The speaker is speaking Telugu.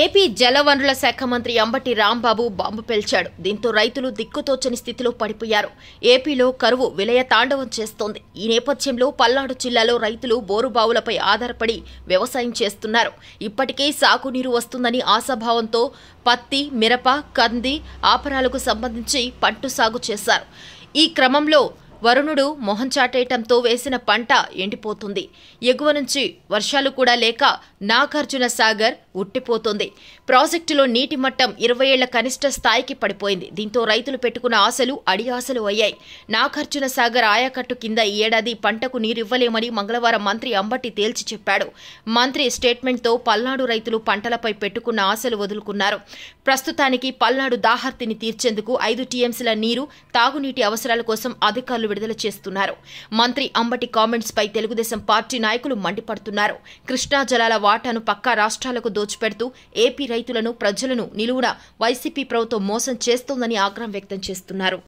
ఏపీ జలవనరుల శాఖ మంత్రి అంబటి రాంబాబు బాంబు పేల్చాడు దీంతో రైతులు దిక్కుతోచని స్థితిలో పడిపోయారు ఏపీలో కరువు విలయ తాండవం చేస్తోంది ఈ నేపథ్యంలో పల్నాడు జిల్లాలో రైతులు బోరుబావులపై ఆధారపడి వ్యవసాయం చేస్తున్నారు ఇప్పటికే సాగునీరు వస్తుందని ఆశాభావంతో పత్తి మిరప కంది ఆపరాలకు సంబంధించి పంట సాగు చేశారు ఈ క్రమంలో వరుణుడు మొహం చాటేయటంతో వేసిన పంట ఎండిపోతుంది ఎగువ నుంచి వర్షాలు కూడా లేక నాగార్జున సాగర్ ఉట్టిపోతుంది ప్రాజెక్టులో నీటి మట్టం ఇరవై ఏళ్ల కనిష్ట స్థాయికి పడిపోయింది దీంతో రైతులు పెట్టుకున్న ఆశలు అడి ఆశలు అయ్యాయి నాగార్జున సాగర్ ఆయాకట్టు కింద ఈ ఏడాది పంటకు నీరివ్వలేమని మంగళవారం మంత్రి అంబటి తేల్చి చెప్పాడు మంత్రి స్టేట్మెంట్తో పల్నాడు రైతులు పంటలపై పెట్టుకున్న ఆశలు వదులుకున్నారు ప్రస్తుతానికి పల్నాడు దాహర్తిని తీర్చేందుకు ఐదు టీఎంసీల నీరు తాగునీటి అవసరాల కోసం అధికారులు విడుదల చేస్తున్నారు మంత్రి అంబటి కామెంట్స్ పై తెలుగుదేశం పార్టీ నాయకులు మండిపడుతున్నారు కృష్ణా జలాల వాటాను పక్కా రాష్ట్రాలకు దోచిపెడుతూ ఏపీ రైతులను ప్రజలను నిలువున వైసీపీ ప్రభుత్వం మోసం చేస్తోందని ఆగ్రహం వ్యక్తం చేస్తున్నారు